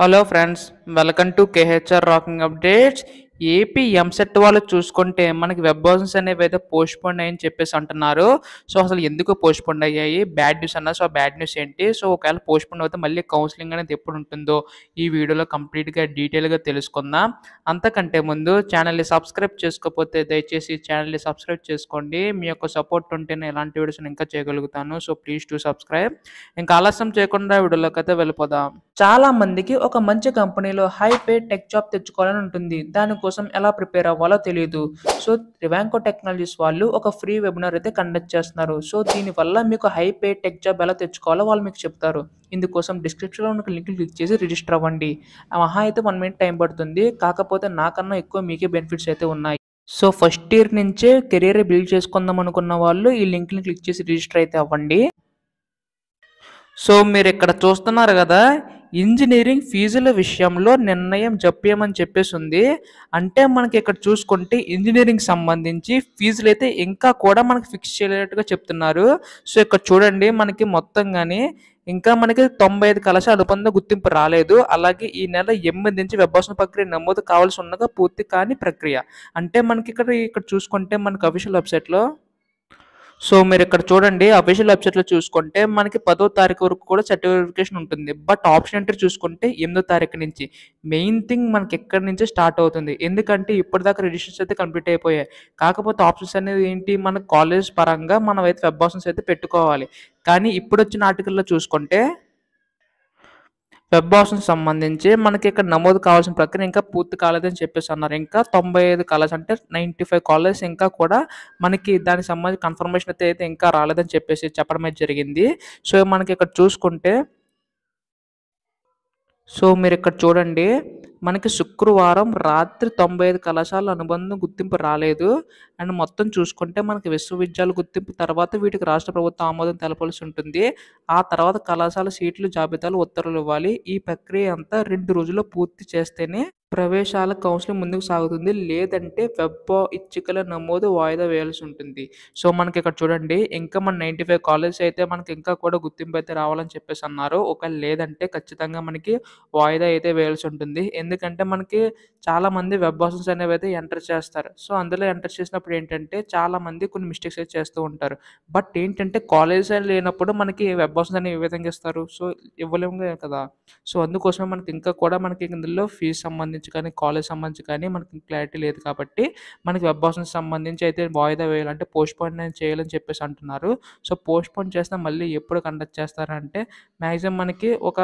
Hello friends, welcome to KHR Rocking Updates. AP EAMCET వాళ్ళు చూసుకుంటే మనకి వెబ్ బౌజన్స్ అనేవి అయితే పోస్ట్ పోన్ అయ్యని చెప్పేసి అంటున్నారు సో అసలు ఎందుకు పోస్ట్ పోన్ అయ్యాయి బ్యాడ్ న్యూస్ అన్న సో బ్యాడ్ న్యూస్ ఏంటి సో ఒకవేళ పోస్ట్ పోన్ అయితే మళ్ళీ కౌన్సిలింగ్ అనేది ఎప్పుడు ఉంటుందో ఈ వీడియోలో కంప్లీట్గా డీటెయిల్గా తెలుసుకుందాం అంతకంటే ముందు ఛానల్ని సబ్స్క్రైబ్ చేసుకోకపోతే దయచేసి ఛానల్ని సబ్స్క్రైబ్ చేసుకోండి మీ యొక్క సపోర్ట్ ఉంటేనే ఎలాంటి వీడియోస్ ఇంకా చేయగలుగుతాను సో ప్లీజ్ టు సబ్స్క్రైబ్ ఇంకా ఆలస్యం చేయకుండా వీడియోలోకి అయితే వెళ్ళిపోదాం చాలా మందికి ఒక మంచి కంపెనీలో హై పే టెక్ జాబ్ తెచ్చుకోవాలని ఉంటుంది దాని కోసం ఎలా ప్రిపేర్ అవ్వాలో తెలియదు సో రివాంకో టెక్నాలజీస్ వాళ్ళు ఒక ఫ్రీ వెబినార్ అయితే కండక్ట్ చేస్తున్నారు సో దీనివల్ల మీకు హై పే టెక్ జాబ్ ఎలా తెచ్చుకోవాలో వాళ్ళు మీకు చెప్తారు ఇందుకోసం డిస్క్రిప్షన్లో ఉన్న లింక్ క్లిక్ చేసి రిజిస్టర్ అవ్వండి మహా అయితే వన్ మినిట్ టైం పడుతుంది కాకపోతే నాకన్నా ఎక్కువ మీకే బెనిఫిట్స్ అయితే ఉన్నాయి సో ఫస్ట్ ఇయర్ నుంచే కెరీర్ బిల్డ్ చేసుకుందాం అనుకున్న వాళ్ళు ఈ లింక్ని క్లిక్ చేసి రిజిస్టర్ అయితే అవ్వండి సో మీరు ఇక్కడ చూస్తున్నారు కదా ఇంజనీరింగ్ ఫీజుల విషయంలో నిర్ణయం జప్యమని చెప్పేసి ఉంది అంటే మనకి ఇక్కడ చూసుకుంటే ఇంజనీరింగ్ సంబంధించి ఫీజులు అయితే ఇంకా కూడా మనకి ఫిక్స్ చేయలేట్టుగా చెప్తున్నారు సో ఇక్కడ చూడండి మనకి మొత్తం కానీ ఇంకా మనకి తొంభై ఐదు కళాశాల అనుబంధ గుర్తింపు రాలేదు అలాగే ఈ నెల ఎనిమిది నుంచి వెబ్బాసన ప్రక్రియ నమోదు కావాల్సి ఉండగా పూర్తి కాని ప్రక్రియ అంటే మనకి ఇక్కడ ఇక్కడ చూసుకుంటే మనకి అఫీషియల్ వెబ్సైట్లో సో మీరు ఇక్కడ చూడండి అఫీషియల్ వెబ్సైట్లో చూసుకుంటే మనకి పదో తారీఖు వరకు కూడా సర్టిఫికేషన్ ఉంటుంది బట్ ఆప్షన్ ఎంట్రీ చూసుకుంటే ఎనిమిదో తారీఖు నుంచి మెయిన్ థింగ్ మనకి ఎక్కడి నుంచి స్టార్ట్ అవుతుంది ఎందుకంటే ఇప్పటిదాకా రిజిస్ట్రేషన్ అయితే కంప్లీట్ అయిపోయాయి కాకపోతే ఆప్షన్స్ అనేది ఏంటి మన కాలేజ్ పరంగా మనం అయితే వెబ్ ఆప్షన్స్ అయితే పెట్టుకోవాలి కానీ ఇప్పుడు వచ్చిన ఆర్టికల్లో చూసుకుంటే వెబ్ ఆప్షన్ సంబంధించి మనకి ఇక్కడ నమోదు కావాల్సిన ప్రక్రియ ఇంకా పూర్తి కాలేదని చెప్పేసి అన్నారు ఇంకా తొంభై ఐదు కాలేజ్ అంటే నైంటీ ఫైవ్ కాలేజ్ ఇంకా కూడా మనకి దానికి సంబంధించి కన్ఫర్మేషన్ అయితే అయితే ఇంకా రాలేదని చెప్పేసి చెప్పడం జరిగింది సో మనకి ఇక్కడ చూసుకుంటే సో మీరు ఇక్కడ చూడండి మనకి శుక్రవారం రాత్రి తొంభై ఐదు కళాశాల అనుబంధం గుర్తింపు రాలేదు అండ్ మొత్తం చూసుకుంటే మనకి విశ్వవిద్యాలయ గుర్తింపు తర్వాత వీటికి రాష్ట్ర ప్రభుత్వం ఆమోదం తెలపాల్సి ఉంటుంది ఆ తర్వాత కళాశాల సీట్లు జాబితాలు ఉత్తర్వులు ఇవ్వాలి ఈ ప్రక్రియ అంతా రెండు రోజుల్లో పూర్తి చేస్తేనే ప్రవేశాల కౌన్సిలింగ్ ముందుకు సాగుతుంది లేదంటే వెబ్ ఇచ్చికల నమోదు వాయిదా వేయాల్సి ఉంటుంది సో మనకి ఇక్కడ చూడండి ఇంకా మన నైంటీ ఫైవ్ కాలేజెస్ అయితే మనకి ఇంకా కూడా గుర్తింపు అయితే రావాలని చెప్పేసి అన్నారు ఒక లేదంటే ఖచ్చితంగా మనకి వాయిదా అయితే వేయాల్సి ఉంటుంది ఎందుకంటే మనకి చాలామంది వెబ్ ఆప్షన్స్ అనేవి అయితే ఎంటర్ చేస్తారు సో అందులో ఎంటర్ చేసినప్పుడు ఏంటంటే చాలామంది కొన్ని మిస్టేక్స్ అయితే చేస్తూ ఉంటారు బట్ ఏంటంటే కాలేజెస్ లేనప్పుడు మనకి వెబ్ ఆప్షన్స్ అనేవి ఏ విధంగా ఇస్తారు సో ఇవ్వలేము కదా సో అందుకోసమే మనకి ఇంకా కూడా మనకి ఇందులో ఫీజు సంబంధించి సంబంధించి కానీ కాలేజ్ సంబంధించి కానీ మనకి క్లారిటీ లేదు కాబట్టి మనకి వెబ్ ఆప్షన్ సంబంధించి అయితే వాయిదా వేయాలంటే పోస్ట్ పోన్ చేయాలని చెప్పేసి అంటున్నారు సో పోస్ట్ పోన్ చేస్తే మళ్ళీ ఎప్పుడు కండక్ట్ చేస్తారంటే మ్యాక్సిమం మనకి ఒక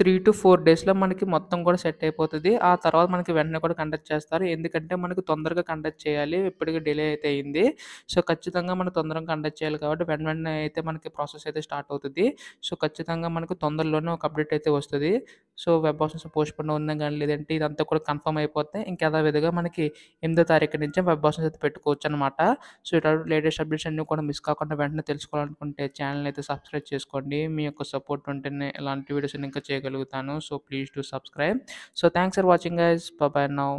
త్రీ టు ఫోర్ డేస్లో మనకి మొత్తం కూడా సెట్ అయిపోతుంది ఆ తర్వాత మనకి వెంటనే కూడా కండక్ట్ చేస్తారు ఎందుకంటే మనకి తొందరగా కండక్ట్ చేయాలి ఇప్పటికి డిలే అయితే అయింది సో ఖచ్చితంగా మనం తొందరగా కండక్ట్ చేయాలి కాబట్టి వెంట వెంటనే అయితే మనకి ప్రాసెస్ అయితే స్టార్ట్ అవుతుంది సో ఖచ్చితంగా మనకు తొందరలోనే ఒక అప్డేట్ అయితే వస్తుంది సో వెబ్ ఆప్షన్స్ పోస్ట్పోన్ ఉందా కానీ లేదంటే ఇదంతా కూడా కన్ఫర్మ్ అయిపోతే ఇంకా విధంగా మనకి ఎనిమిదో తారీఖు నుంచి వెబ్ ఆప్షన్స్ అయితే పెట్టుకోవచ్చు అనమాట సో ఇటు లేటెస్ట్ అప్డేట్స్ అన్నీ కూడా మిస్ కాకుండా వెంటనే తెలుసుకోవాలనుకుంటే ఛానల్ అయితే సబ్స్క్రైబ్ చేసుకోండి మీ యొక్క సపోర్ట్ ఉంటేనే ఇలాంటి వీడియోస్ ఇంకా చేయగలుగుతాను so please to subscribe so thanks for watching guys bye now